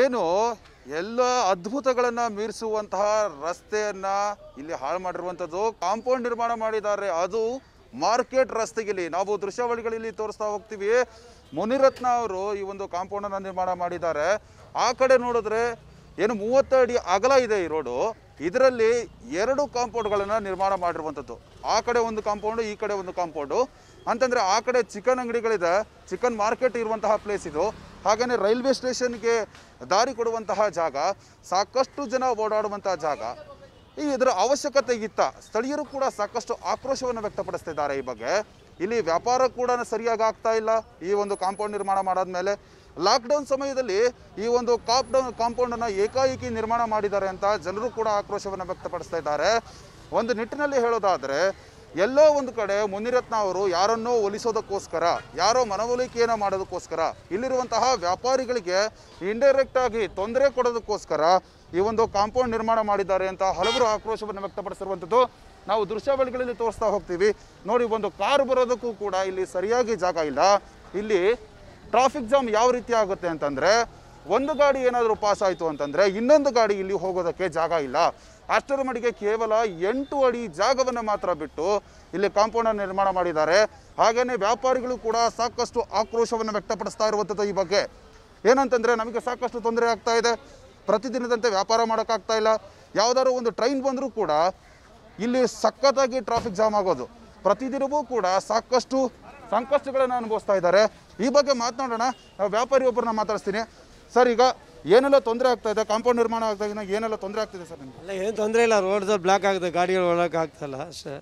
ಏನು ಎಲ್ಲ ಅದ್ಭುತಗಳನ್ನ ಮೀರಿಸುವಂತಹ ರಸ್ತೆಯನ್ನ ಇಲ್ಲಿ ಹಾಳು ಮಾಡಿರುವಂತದ್ದು ಕಾಂಪೌಂಡ್ ನಿರ್ಮಾಣ ಮಾಡಿದ್ದಾರೆ ಅದು ಮಾರ್ಕೆಟ್ ರಸ್ತೆಗೆ ನಾವು ದೃಶ್ಯಾವಳಿಗಳಲ್ಲಿ ತೋರಿಸ್ತಾ ಹೋಗ್ತೀವಿ ಮುನಿರತ್ನ ಅವರು ಈ ಒಂದು ಅನ್ನ ನಿರ್ಮಾಣ ಮಾಡಿದ್ದಾರೆ ಆ ಕಡೆ ನೋಡಿದ್ರೆ ಏನು ಮೂವತ್ತು ಅಡಿ ಅಗಲ ಇದೆ ಈ ರೋಡು ಇದರಲ್ಲಿ ಎರಡು ಕಾಂಪೌಂಡ್ಗಳನ್ನು ನಿರ್ಮಾಣ ಮಾಡಿರುವಂಥದ್ದು ಆ ಕಡೆ ಒಂದು ಕಾಂಪೌಂಡು ಈ ಕಡೆ ಒಂದು ಕಾಂಪೌಂಡು ಅಂತಂದರೆ ಆ ಕಡೆ ಚಿಕನ್ ಅಂಗಡಿಗಳಿದೆ ಚಿಕನ್ ಮಾರ್ಕೆಟ್ ಇರುವಂತಹ ಪ್ಲೇಸ್ ಇದು ಹಾಗೆಯೇ ರೈಲ್ವೆ ಸ್ಟೇಷನ್ಗೆ ದಾರಿ ಕೊಡುವಂತಹ ಜಾಗ ಸಾಕಷ್ಟು ಜನ ಓಡಾಡುವಂತಹ ಜಾಗ ಈ ಇದರ ಅವಶ್ಯಕತೆ ಇತ್ತ ಸ್ಥಳೀಯರು ಕೂಡ ಸಾಕಷ್ಟು ಆಕ್ರೋಶವನ್ನು ವ್ಯಕ್ತಪಡಿಸ್ತಿದ್ದಾರೆ ಈ ಬಗ್ಗೆ ಇಲ್ಲಿ ವ್ಯಾಪಾರ ಕೂಡ ಸರಿಯಾಗಿ ಆಗ್ತಾ ಇಲ್ಲ ಈ ಒಂದು ಕಾಂಪೌಂಡ್ ನಿರ್ಮಾಣ ಮಾಡಾದ್ಮೇಲೆ ಲಾಕ್ಡೌನ್ ಸಮಯದಲ್ಲಿ ಈ ಒಂದು ಕಾಂಪೌಂಡ್ ಕಾಂಪೌಂಡನ್ನು ಏಕಾಏಕಿ ನಿರ್ಮಾಣ ಮಾಡಿದ್ದಾರೆ ಅಂತ ಜನರು ಕೂಡ ಆಕ್ರೋಶವನ್ನು ವ್ಯಕ್ತಪಡಿಸ್ತಾ ಇದ್ದಾರೆ ಒಂದು ನಿಟ್ಟಿನಲ್ಲಿ ಹೇಳೋದಾದರೆ ಎಲ್ಲೋ ಒಂದು ಕಡೆ ಮುನಿರತ್ನ ಅವರು ಯಾರನ್ನೋ ಒಲಿಸೋದಕ್ಕೋಸ್ಕರ ಯಾರೋ ಮನವೊಲಿಕೆಯನ್ನು ಮಾಡೋದಕ್ಕೋಸ್ಕರ ಇಲ್ಲಿರುವಂತಹ ವ್ಯಾಪಾರಿಗಳಿಗೆ ಇಂಡೈರೆಕ್ಟ್ ಆಗಿ ತೊಂದರೆ ಕೊಡೋದಕ್ಕೋಸ್ಕರ ಈ ಒಂದು ಕಾಂಪೌಂಡ್ ನಿರ್ಮಾಣ ಮಾಡಿದ್ದಾರೆ ಅಂತ ಹಲವರು ಆಕ್ರೋಶವನ್ನು ವ್ಯಕ್ತಪಡಿಸಿರುವಂಥದ್ದು ನಾವು ದೃಶ್ಯಾವಳಿಗಳಲ್ಲಿ ತೋರಿಸ್ತಾ ಹೋಗ್ತೀವಿ ನೋಡಿ ಒಂದು ಕಾರ್ ಬರೋದಕ್ಕೂ ಕೂಡ ಇಲ್ಲಿ ಸರಿಯಾಗಿ ಜಾಗ ಇಲ್ಲ ಇಲ್ಲಿ ಟ್ರಾಫಿಕ್ ಜಾಮ್ ಯಾವ ರೀತಿ ಆಗುತ್ತೆ ಅಂತಂದರೆ ಒಂದು ಗಾಡಿ ಏನಾದರೂ ಪಾಸ್ ಆಯಿತು ಅಂತಂದರೆ ಇನ್ನೊಂದು ಗಾಡಿ ಇಲ್ಲಿ ಹೋಗೋದಕ್ಕೆ ಜಾಗ ಇಲ್ಲ ಅಷ್ಟರ ಮಟ್ಟಿಗೆ ಕೇವಲ ಎಂಟು ಅಡಿ ಜಾಗವನ್ನು ಮಾತ್ರ ಬಿಟ್ಟು ಇಲ್ಲಿ ಕಾಂಪೌಂಡನ್ನು ನಿರ್ಮಾಣ ಮಾಡಿದ್ದಾರೆ ಹಾಗೆಯೇ ವ್ಯಾಪಾರಿಗಳು ಕೂಡ ಸಾಕಷ್ಟು ಆಕ್ರೋಶವನ್ನು ವ್ಯಕ್ತಪಡಿಸ್ತಾ ಇರುವಂಥದ್ದು ಈ ಬಗ್ಗೆ ಏನಂತಂದರೆ ನಮಗೆ ಸಾಕಷ್ಟು ತೊಂದರೆ ಆಗ್ತಾ ಇದೆ ಪ್ರತಿದಿನದಂತೆ ವ್ಯಾಪಾರ ಮಾಡೋಕ್ಕಾಗ್ತಾ ಇಲ್ಲ ಯಾವುದಾದ್ರು ಒಂದು ಟ್ರೈನ್ ಬಂದರೂ ಕೂಡ ಇಲ್ಲಿ ಸಖತ್ತಾಗಿ ಟ್ರಾಫಿಕ್ ಜಾಮ್ ಆಗೋದು ಪ್ರತಿದಿನವೂ ಕೂಡ ಸಾಕಷ್ಟು ಸಂಕಷ್ಟಗಳನ್ನು ಅನುಭವಿಸ್ತಾ ಇದ್ದಾರೆ ಈ ಬಗ್ಗೆ ಮಾತನಾಡೋಣ ವ್ಯಾಪಾರಿ ಒಬ್ಬರನ್ನ ಮಾತಾಡಿಸ್ತೀನಿ ಸರ್ ಈಗ ಏನೆಲ್ಲ ತೊಂದರೆ ಆಗ್ತಾ ಇದೆ ಕಾಂಪೌಂಡ್ ನಿರ್ಮಾಣ ಆಗ್ತಾ ಇದ್ದಾಗ ಏನೆಲ್ಲ ತೊಂದರೆ ಆಗ್ತಿದೆ ಸರ್ ಅಲ್ಲ ಏನು ತೊಂದರೆ ಇಲ್ಲ ರೋಡ್ ಬ್ಲಾಕ್ ಆಗಿದೆ ಗಾಡಿಗಳು ಒಳಗೆ ಆಗ್ತಲ್ಲ ಅಷ್ಟೇ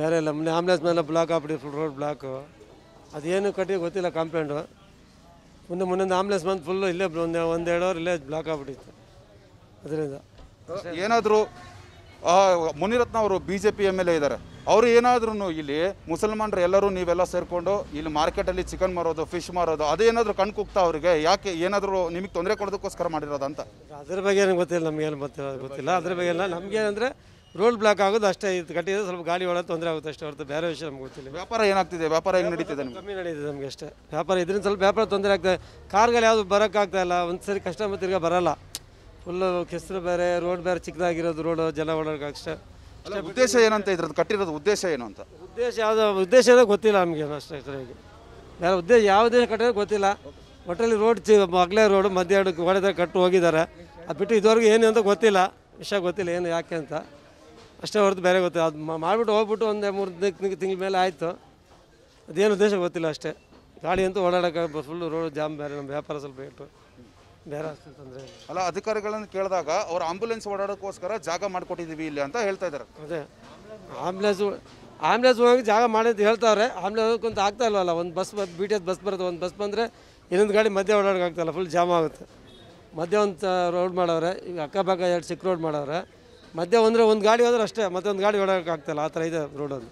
ಬೇರೆ ಇಲ್ಲ ಮುಂದೆ ಆಂಬುಲೆನ್ಸ್ ಮೇಲೆ ಬ್ಲಾಕ್ ಆಗ್ಬಿಟ್ಟು ಫುಲ್ ರೋಡ್ ಬ್ಲಾಕು ಅದೇನು ಕಟ್ಟಿ ಗೊತ್ತಿಲ್ಲ ಕಾಂಪೌಂಡು ಮುಂದೆ ಮುಂದೆ ಆಂಬುಲೆನ್ಸ್ ಬಂದು ಫುಲ್ಲು ಇಲ್ಲೇ ಒಂದು ಒಂದೆರಡು ಅವರ್ ಇಲ್ಲೇ ಬ್ಲಾಕ್ ಆಗ್ಬಿಟ್ಟಿತ್ತು ಅದರಿಂದ ಏನಾದರೂ ಮುನಿರತ್ನ ಅವರು B J P M L A ಇದ್ದಾರೆ ಅವರು ಏನಾದ್ರೂ ಇಲ್ಲಿ ಮುಸಲ್ಮಾನರು ಎಲ್ಲರೂ ನೀವೆಲ್ಲ ಸೇರಿಕೊಂಡು ಇಲ್ಲಿ ಮಾರ್ಕೆಟಲ್ಲಿ ಚಿಕನ್ ಮಾರೋದು ಫಿಶ್ ಮಾರೋದು ಅದೇನಾದ್ರೂ ಕಣ್ ಕುಗ್ತಾ ಅವರಿಗೆ ಯಾಕೆ ಏನಾದರೂ ನಿಮಗೆ ತೊಂದರೆ ಕೊಡೋದಕ್ಕೋಸ್ಕರ ಮಾಡಿರೋದಂತ ಅದ್ರ ಬಗ್ಗೆ ಏನು ಗೊತ್ತಿಲ್ಲ ನಮಗೇನು ಗೊತ್ತಿಲ್ಲ ಗೊತ್ತಿಲ್ಲ ಅದ್ರ ಬಗ್ಗೆ ಎಲ್ಲ ನಮಗೇನಂದರೆ ರೋಡ್ ಬ್ಲಾಕ್ ಆಗೋದು ಅಷ್ಟೇ ಇದು ಕಟ್ಟಿದ್ರೆ ಸ್ವಲ್ಪ ಗಾಡಿ ಒಳಗೆ ತೊಂದರೆ ಆಗುತ್ತೆ ಅಷ್ಟೇ ಹೊರತು ಬೇರೆ ವಿಷಯ ನಮ್ಗೆ ಗೊತ್ತಿಲ್ಲ ವ್ಯಾಪಾರ ಏನಾಗ್ತಿದೆ ವ್ಯಾಪಾರ ಹೆಂಗೆ ನಡೀತಿದೆ ಕಮ್ಮಿ ನಡೀತಿದೆ ನಮಗೆ ಅಷ್ಟೇ ವ್ಯಾಪಾರ ಇದರಿಂದ ಸ್ವಲ್ಪ ವ್ಯಾಪಾರ ತೊಂದರೆ ಆಗ್ತದೆ ಕಾರ್ಗಳು ಯಾವುದು ಬರೋಕ್ಕಾಗ್ತಾ ಇಲ್ಲ ಒಂದು ಸರಿ ಕಸ್ಟಮರ್ ತಿರ್ಗಿ ಬರೋಲ್ಲ ಫುಲ್ಲು ಕೆಸರು ಬೇರೆ ರೋಡ್ ಬೇರೆ ಚಿಕ್ಕದಾಗಿರೋದು ರೋಡು ಜಲ ಓಡೋಕೆ ಅಷ್ಟೇ ಉದ್ದೇಶ ಏನಂತ ಇದ್ರದ್ದು ಕಟ್ಟಿರೋದು ಉದ್ದೇಶ ಏನು ಅಂತ ಉದ್ದೇಶ ಯಾವುದೋ ಉದ್ದೇಶ ಏನೋ ಗೊತ್ತಿಲ್ಲ ನಮಗೆ ಅಷ್ಟೇ ಸರಿಯಾಗಿ ಯಾರು ಉದ್ದೇಶ ಯಾವ ಕಟ್ಟೋದು ಕಟ್ಟಿದ್ರೆ ಗೊತ್ತಿಲ್ಲ ಒಟ್ಟಲ್ಲಿ ರೋಡ್ ಚಿ ಮಗಲೇ ರೋಡು ಮಧ್ಯ ಹೊಡೆದ ಕಟ್ಟು ಹೋಗಿದ್ದಾರೆ ಅದು ಬಿಟ್ಟು ಇದುವರೆಗೂ ಏನು ಅಂತ ಗೊತ್ತಿಲ್ಲ ವಿಷಯ ಗೊತ್ತಿಲ್ಲ ಏನು ಯಾಕೆ ಅಂತ ಅಷ್ಟೇ ಹೊರತು ಬೇರೆ ಗೊತ್ತಿಲ್ಲ ಅದು ಮಾಡಿಬಿಟ್ಟು ಹೋಗ್ಬಿಟ್ಟು ಒಂದು ಮೂರು ತಿಂಗಳ ಮೇಲೆ ಆಯಿತು ಅದೇನು ಉದ್ದೇಶ ಗೊತ್ತಿಲ್ಲ ಅಷ್ಟೇ ಗಾಡಿ ಅಂತೂ ಓಡಾಡೋಕೆ ಫುಲ್ಲು ರೋಡ್ ಜಾಮ್ ಬೇರೆ ನಮ್ಮ ವ್ಯಾಪಾರ ಸ್ವಲ್ಪ ಇಟ್ಟು ಬೇರೆ ಅಲ್ಲ ಅಧಿಕಾರಿಗಳನ್ನು ಕೇಳಿದಾಗ ಅವ್ರ ಆಂಬುಲೆನ್ಸ್ ಓಡಾಡೋಕ್ಕೋಸ್ಕರ ಜಾಗ ಮಾಡಿಕೊಟ್ಟಿದೀವಿ ಇಲ್ಲಿ ಅಂತ ಹೇಳ್ತಾ ಇದ್ದಾರೆ ಅದೇ ಆಂಬುಲೆನ್ಸ್ ಆಂಬುಲೆನ್ಸ್ ಹೋಗಿ ಜಾಗ ಮಾಡಿದ್ದು ಹೇಳ್ತಾರೆ ಆಂಬುಲೆನ್ಸ್ ಅಂತ ಆಗ್ತಾ ಇಲ್ವಲ್ಲ ಒಂದು bus B T S bus ಬರುತ್ತೆ ಒಂದು ಬಸ್ ಬಂದರೆ ಇನ್ನೊಂದು ಗಾಡಿ ಮಧ್ಯೆ ಓಡಾಡೋಕ್ಕಾಗ್ತಾಯಿಲ್ಲ ಫುಲ್ ಜಾಮ್ ಆಗುತ್ತೆ ಮಧ್ಯ ಒಂದು ರೋಡ್ ಮಾಡವ್ರೆ ಈಗ ಅಕ್ಕಪಕ್ಕ ಎರಡು ಸಿಕ್ಕ ರೋಡ್ ಮಾಡವ್ರೆ ಮಧ್ಯ ಅಂದರೆ ಒಂದು ಗಾಡಿ ಹೋದ್ರೆ ಅಷ್ಟೇ ಮತ್ತೊಂದು ಗಾಡಿ ಇಲ್ಲ ಆ ಥರ ಇದೆ ರೋಡಲ್ಲಿ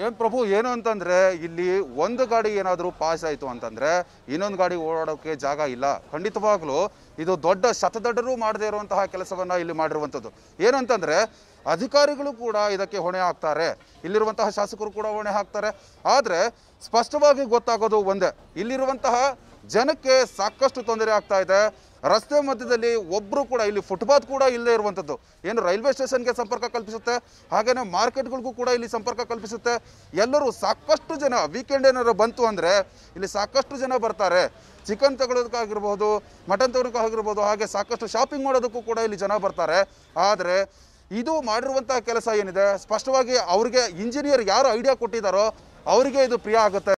ಏನು ಪ್ರಭು ಏನು ಅಂತಂದರೆ ಇಲ್ಲಿ ಒಂದು ಗಾಡಿ ಏನಾದರೂ ಪಾಸ್ ಆಯಿತು ಅಂತಂದರೆ ಇನ್ನೊಂದು ಗಾಡಿ ಓಡಾಡೋಕ್ಕೆ ಜಾಗ ಇಲ್ಲ ಖಂಡಿತವಾಗ್ಲೂ ಇದು ದೊಡ್ಡ ಶತದಡ್ಡರೂ ಮಾಡದೇ ಇರುವಂತಹ ಕೆಲಸವನ್ನು ಇಲ್ಲಿ ಮಾಡಿರುವಂಥದ್ದು ಏನಂತಂದರೆ ಅಧಿಕಾರಿಗಳು ಕೂಡ ಇದಕ್ಕೆ ಹೊಣೆ ಹಾಕ್ತಾರೆ ಇಲ್ಲಿರುವಂತಹ ಶಾಸಕರು ಕೂಡ ಹೊಣೆ ಹಾಕ್ತಾರೆ ಆದರೆ ಸ್ಪಷ್ಟವಾಗಿ ಗೊತ್ತಾಗೋದು ಒಂದೇ ಇಲ್ಲಿರುವಂತಹ ಜನಕ್ಕೆ ಸಾಕಷ್ಟು ತೊಂದರೆ ಆಗ್ತಾ ಇದೆ ರಸ್ತೆ ಮಧ್ಯದಲ್ಲಿ ಒಬ್ಬರು ಕೂಡ ಇಲ್ಲಿ ಫುಟ್ಪಾತ್ ಕೂಡ ಇಲ್ಲದೆ ಇರುವಂಥದ್ದು ಏನು ರೈಲ್ವೆ ಸ್ಟೇಷನ್ಗೆ ಸಂಪರ್ಕ ಕಲ್ಪಿಸುತ್ತೆ ಹಾಗೆಯೇ ಮಾರ್ಕೆಟ್ಗಳಿಗೂ ಕೂಡ ಇಲ್ಲಿ ಸಂಪರ್ಕ ಕಲ್ಪಿಸುತ್ತೆ ಎಲ್ಲರೂ ಸಾಕಷ್ಟು ಜನ ವೀಕೆಂಡ್ ಏನಾದ್ರು ಬಂತು ಅಂದರೆ ಇಲ್ಲಿ ಸಾಕಷ್ಟು ಜನ ಬರ್ತಾರೆ ಚಿಕನ್ ತಗೊಳ್ಳೋದಕ್ಕಾಗಿರ್ಬೋದು ಮಟನ್ ತಗೊಳೋಕ್ಕಾಗಿರ್ಬೋದು ಹಾಗೆ ಸಾಕಷ್ಟು ಶಾಪಿಂಗ್ ಮಾಡೋದಕ್ಕೂ ಕೂಡ ಇಲ್ಲಿ ಜನ ಬರ್ತಾರೆ ಆದರೆ ಇದು ಮಾಡಿರುವಂತಹ ಕೆಲಸ ಏನಿದೆ ಸ್ಪಷ್ಟವಾಗಿ ಅವ್ರಿಗೆ ಇಂಜಿನಿಯರ್ ಯಾರು ಐಡಿಯಾ ಕೊಟ್ಟಿದ್ದಾರೋ ಅವರಿಗೆ ಇದು ಪ್ರಿಯ ಆಗುತ್ತೆ